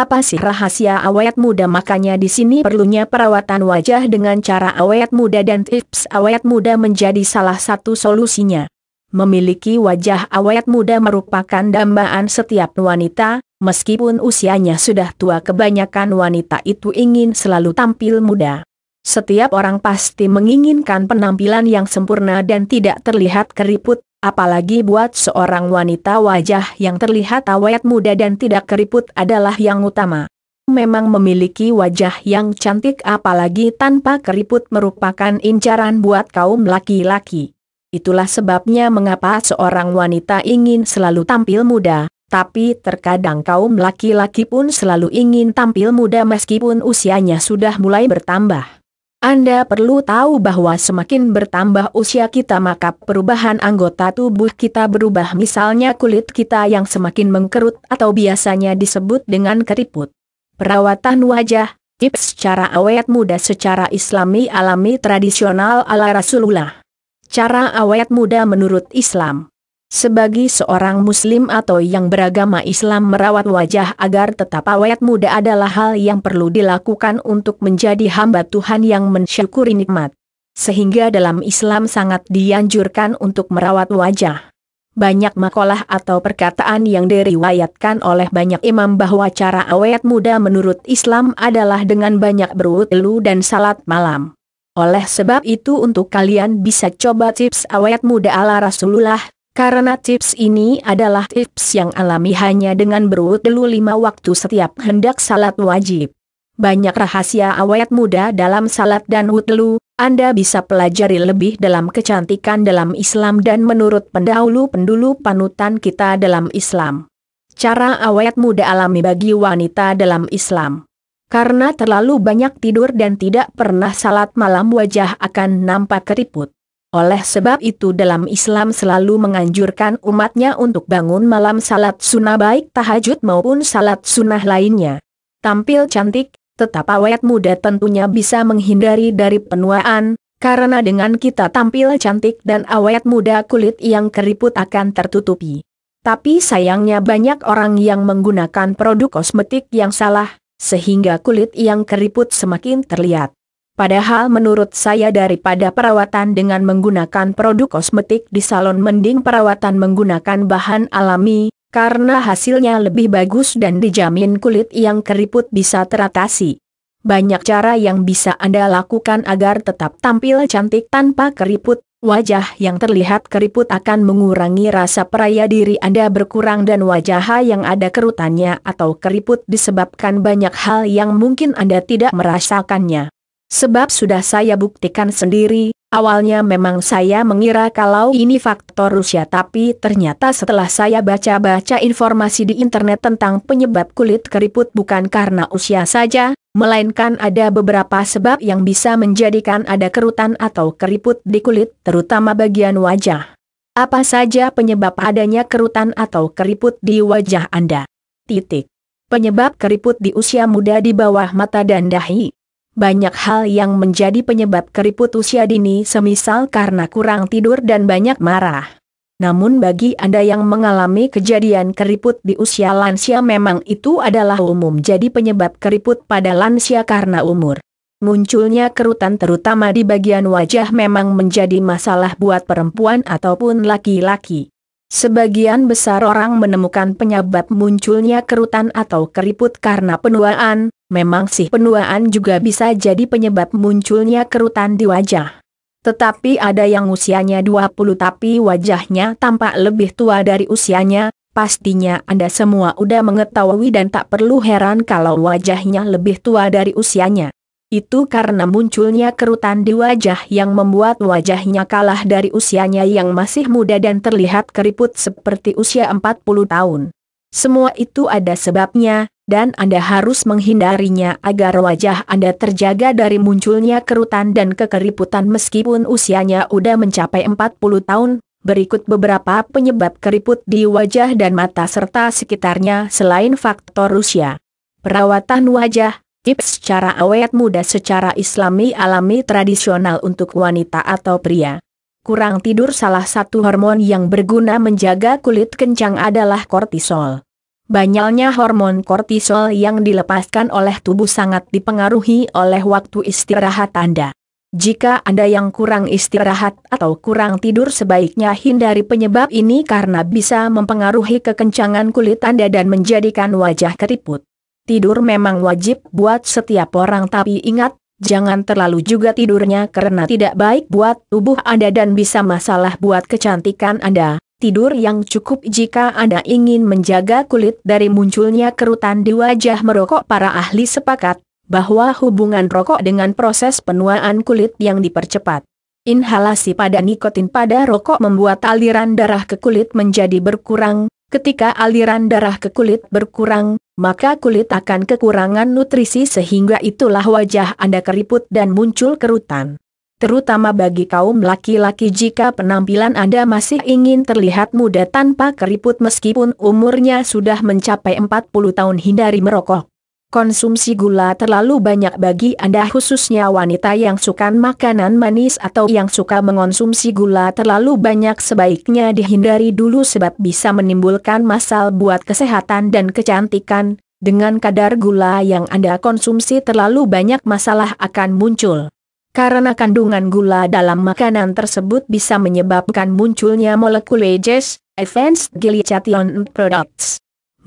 Apa sih rahasia awet muda makanya di sini perlunya perawatan wajah dengan cara awet muda dan tips awet muda menjadi salah satu solusinya. Memiliki wajah awet muda merupakan dambaan setiap wanita, meskipun usianya sudah tua kebanyakan wanita itu ingin selalu tampil muda. Setiap orang pasti menginginkan penampilan yang sempurna dan tidak terlihat keriput, Apalagi buat seorang wanita wajah yang terlihat awet muda dan tidak keriput adalah yang utama. Memang memiliki wajah yang cantik apalagi tanpa keriput merupakan incaran buat kaum laki-laki. Itulah sebabnya mengapa seorang wanita ingin selalu tampil muda, tapi terkadang kaum laki-laki pun selalu ingin tampil muda meskipun usianya sudah mulai bertambah. Anda perlu tahu bahwa semakin bertambah usia kita maka perubahan anggota tubuh kita berubah misalnya kulit kita yang semakin mengkerut atau biasanya disebut dengan keriput. Perawatan wajah, tips cara awet muda secara islami alami tradisional ala Rasulullah. Cara awet muda menurut Islam sebagai seorang muslim atau yang beragama Islam merawat wajah agar tetap awet muda adalah hal yang perlu dilakukan untuk menjadi hamba Tuhan yang mensyukuri nikmat. Sehingga dalam Islam sangat dianjurkan untuk merawat wajah. Banyak makalah atau perkataan yang diriwayatkan oleh banyak imam bahwa cara awet muda menurut Islam adalah dengan banyak berwudu dan salat malam. Oleh sebab itu untuk kalian bisa coba tips awet muda ala Rasulullah karena tips ini adalah tips yang alami hanya dengan berwud dulu lima waktu setiap hendak salat wajib. Banyak rahasia awet muda dalam salat dan wudlu, Anda bisa pelajari lebih dalam kecantikan dalam Islam dan menurut pendahulu-pendulu panutan kita dalam Islam. Cara awet muda alami bagi wanita dalam Islam. Karena terlalu banyak tidur dan tidak pernah salat malam wajah akan nampak keriput. Oleh sebab itu dalam Islam selalu menganjurkan umatnya untuk bangun malam salat sunnah baik tahajud maupun salat sunnah lainnya. Tampil cantik, tetap awet muda tentunya bisa menghindari dari penuaan, karena dengan kita tampil cantik dan awet muda kulit yang keriput akan tertutupi. Tapi sayangnya banyak orang yang menggunakan produk kosmetik yang salah, sehingga kulit yang keriput semakin terlihat. Padahal menurut saya daripada perawatan dengan menggunakan produk kosmetik di salon mending perawatan menggunakan bahan alami, karena hasilnya lebih bagus dan dijamin kulit yang keriput bisa teratasi. Banyak cara yang bisa Anda lakukan agar tetap tampil cantik tanpa keriput, wajah yang terlihat keriput akan mengurangi rasa peraya diri Anda berkurang dan wajah yang ada kerutannya atau keriput disebabkan banyak hal yang mungkin Anda tidak merasakannya. Sebab sudah saya buktikan sendiri, awalnya memang saya mengira kalau ini faktor Rusia tapi ternyata setelah saya baca-baca informasi di internet tentang penyebab kulit keriput bukan karena usia saja, melainkan ada beberapa sebab yang bisa menjadikan ada kerutan atau keriput di kulit terutama bagian wajah. Apa saja penyebab adanya kerutan atau keriput di wajah Anda? Titik. Penyebab keriput di usia muda di bawah mata dan dahi banyak hal yang menjadi penyebab keriput usia dini semisal karena kurang tidur dan banyak marah. Namun bagi Anda yang mengalami kejadian keriput di usia lansia memang itu adalah umum jadi penyebab keriput pada lansia karena umur. Munculnya kerutan terutama di bagian wajah memang menjadi masalah buat perempuan ataupun laki-laki. Sebagian besar orang menemukan penyebab munculnya kerutan atau keriput karena penuaan, memang sih penuaan juga bisa jadi penyebab munculnya kerutan di wajah. Tetapi ada yang usianya 20 tapi wajahnya tampak lebih tua dari usianya, pastinya Anda semua udah mengetahui dan tak perlu heran kalau wajahnya lebih tua dari usianya. Itu karena munculnya kerutan di wajah yang membuat wajahnya kalah dari usianya yang masih muda dan terlihat keriput seperti usia 40 tahun. Semua itu ada sebabnya, dan Anda harus menghindarinya agar wajah Anda terjaga dari munculnya kerutan dan kekeriputan meskipun usianya udah mencapai 40 tahun. Berikut beberapa penyebab keriput di wajah dan mata serta sekitarnya selain faktor usia. Perawatan wajah, Tips cara awet muda secara islami alami tradisional untuk wanita atau pria. Kurang tidur salah satu hormon yang berguna menjaga kulit kencang adalah kortisol. Banyaknya hormon kortisol yang dilepaskan oleh tubuh sangat dipengaruhi oleh waktu istirahat Anda. Jika Anda yang kurang istirahat atau kurang tidur sebaiknya hindari penyebab ini karena bisa mempengaruhi kekencangan kulit Anda dan menjadikan wajah keriput. Tidur memang wajib buat setiap orang tapi ingat, jangan terlalu juga tidurnya karena tidak baik buat tubuh Anda dan bisa masalah buat kecantikan Anda. Tidur yang cukup jika Anda ingin menjaga kulit dari munculnya kerutan di wajah merokok para ahli sepakat bahwa hubungan rokok dengan proses penuaan kulit yang dipercepat. Inhalasi pada nikotin pada rokok membuat aliran darah ke kulit menjadi berkurang, ketika aliran darah ke kulit berkurang, maka kulit akan kekurangan nutrisi sehingga itulah wajah Anda keriput dan muncul kerutan. Terutama bagi kaum laki-laki jika penampilan Anda masih ingin terlihat muda tanpa keriput meskipun umurnya sudah mencapai 40 tahun hindari merokok. Konsumsi gula terlalu banyak bagi Anda khususnya wanita yang suka makanan manis atau yang suka mengonsumsi gula terlalu banyak sebaiknya dihindari dulu sebab bisa menimbulkan masal buat kesehatan dan kecantikan, dengan kadar gula yang Anda konsumsi terlalu banyak masalah akan muncul. Karena kandungan gula dalam makanan tersebut bisa menyebabkan munculnya molekul ages, Advanced Glycation Products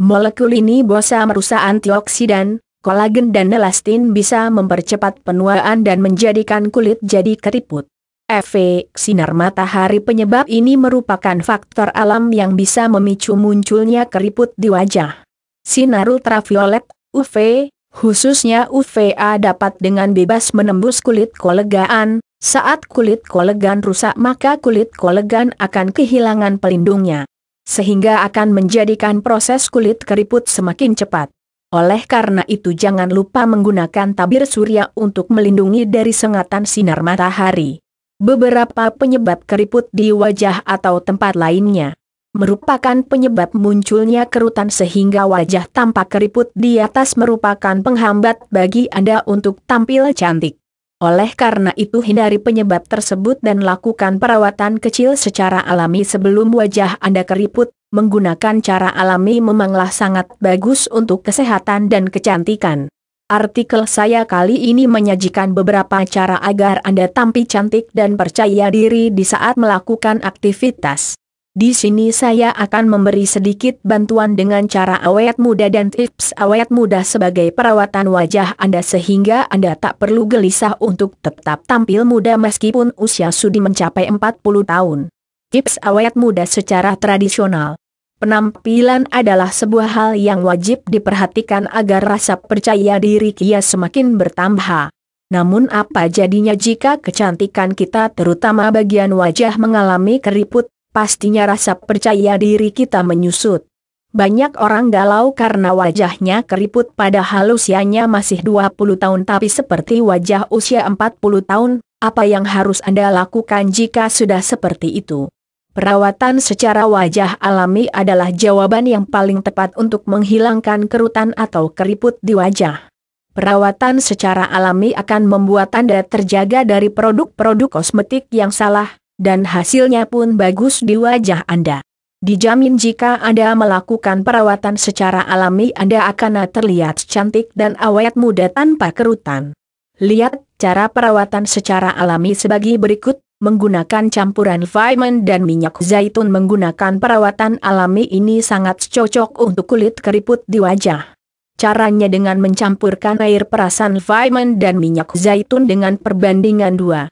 Molekul ini bisa merusak antioksidan, kolagen dan elastin bisa mempercepat penuaan dan menjadikan kulit jadi keriput. Efek sinar matahari penyebab ini merupakan faktor alam yang bisa memicu munculnya keriput di wajah. Sinar ultraviolet, UV, khususnya UVA dapat dengan bebas menembus kulit kolegaan, saat kulit kolegan rusak maka kulit kolegan akan kehilangan pelindungnya sehingga akan menjadikan proses kulit keriput semakin cepat. Oleh karena itu jangan lupa menggunakan tabir surya untuk melindungi dari sengatan sinar matahari. Beberapa penyebab keriput di wajah atau tempat lainnya merupakan penyebab munculnya kerutan sehingga wajah tampak keriput di atas merupakan penghambat bagi Anda untuk tampil cantik. Oleh karena itu hindari penyebab tersebut dan lakukan perawatan kecil secara alami sebelum wajah Anda keriput, menggunakan cara alami memanglah sangat bagus untuk kesehatan dan kecantikan. Artikel saya kali ini menyajikan beberapa cara agar Anda tampil cantik dan percaya diri di saat melakukan aktivitas. Di sini saya akan memberi sedikit bantuan dengan cara awet muda dan tips awet muda sebagai perawatan wajah Anda sehingga Anda tak perlu gelisah untuk tetap tampil muda meskipun usia sudi mencapai 40 tahun. Tips awet muda secara tradisional Penampilan adalah sebuah hal yang wajib diperhatikan agar rasa percaya diri kia semakin bertambah. Namun apa jadinya jika kecantikan kita terutama bagian wajah mengalami keriput pastinya rasa percaya diri kita menyusut. Banyak orang galau karena wajahnya keriput padahal usianya masih 20 tahun tapi seperti wajah usia 40 tahun, apa yang harus Anda lakukan jika sudah seperti itu? Perawatan secara wajah alami adalah jawaban yang paling tepat untuk menghilangkan kerutan atau keriput di wajah. Perawatan secara alami akan membuat Anda terjaga dari produk-produk kosmetik yang salah, dan hasilnya pun bagus di wajah Anda. Dijamin jika Anda melakukan perawatan secara alami Anda akan terlihat cantik dan awet muda tanpa kerutan. Lihat cara perawatan secara alami sebagai berikut, menggunakan campuran vitamin dan minyak zaitun menggunakan perawatan alami ini sangat cocok untuk kulit keriput di wajah. Caranya dengan mencampurkan air perasan vitamin dan minyak zaitun dengan perbandingan 2. 1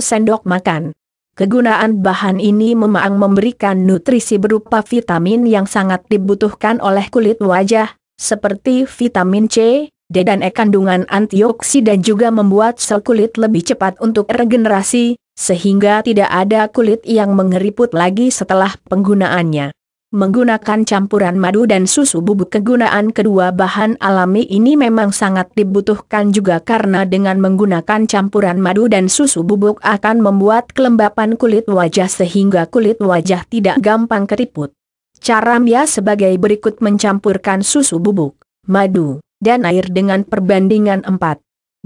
sendok makan. Kegunaan bahan ini memang memberikan nutrisi berupa vitamin yang sangat dibutuhkan oleh kulit wajah, seperti vitamin C, D dan E kandungan antioksidan juga membuat sel kulit lebih cepat untuk regenerasi, sehingga tidak ada kulit yang mengeriput lagi setelah penggunaannya. Menggunakan campuran madu dan susu bubuk kegunaan kedua bahan alami ini memang sangat dibutuhkan juga karena dengan menggunakan campuran madu dan susu bubuk akan membuat kelembapan kulit wajah sehingga kulit wajah tidak gampang keriput. Cara Mia sebagai berikut mencampurkan susu bubuk, madu, dan air dengan perbandingan 4.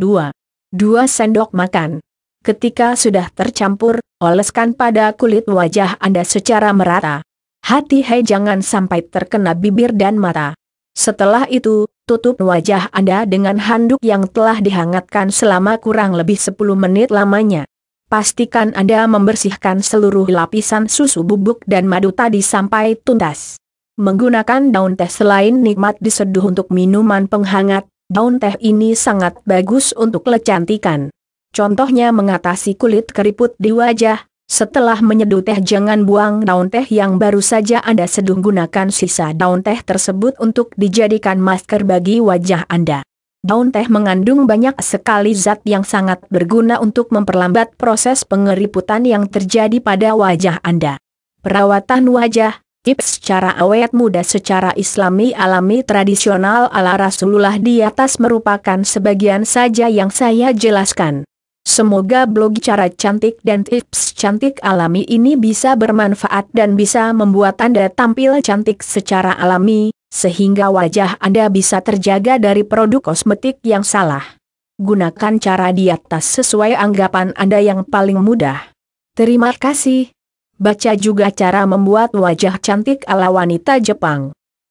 2. 2 sendok makan. Ketika sudah tercampur, oleskan pada kulit wajah Anda secara merata. Hati hei jangan sampai terkena bibir dan mata. Setelah itu, tutup wajah Anda dengan handuk yang telah dihangatkan selama kurang lebih 10 menit lamanya. Pastikan Anda membersihkan seluruh lapisan susu bubuk dan madu tadi sampai tuntas. Menggunakan daun teh selain nikmat diseduh untuk minuman penghangat, daun teh ini sangat bagus untuk lecantikan. Contohnya mengatasi kulit keriput di wajah, setelah menyeduh teh jangan buang daun teh yang baru saja Anda seduh gunakan sisa daun teh tersebut untuk dijadikan masker bagi wajah Anda. Daun teh mengandung banyak sekali zat yang sangat berguna untuk memperlambat proses pengeriputan yang terjadi pada wajah Anda. Perawatan wajah, tips cara awet muda secara islami alami tradisional ala Rasulullah di atas merupakan sebagian saja yang saya jelaskan. Semoga blog cara cantik dan tips cantik alami ini bisa bermanfaat dan bisa membuat Anda tampil cantik secara alami, sehingga wajah Anda bisa terjaga dari produk kosmetik yang salah. Gunakan cara di atas sesuai anggapan Anda yang paling mudah. Terima kasih. Baca juga cara membuat wajah cantik ala wanita Jepang.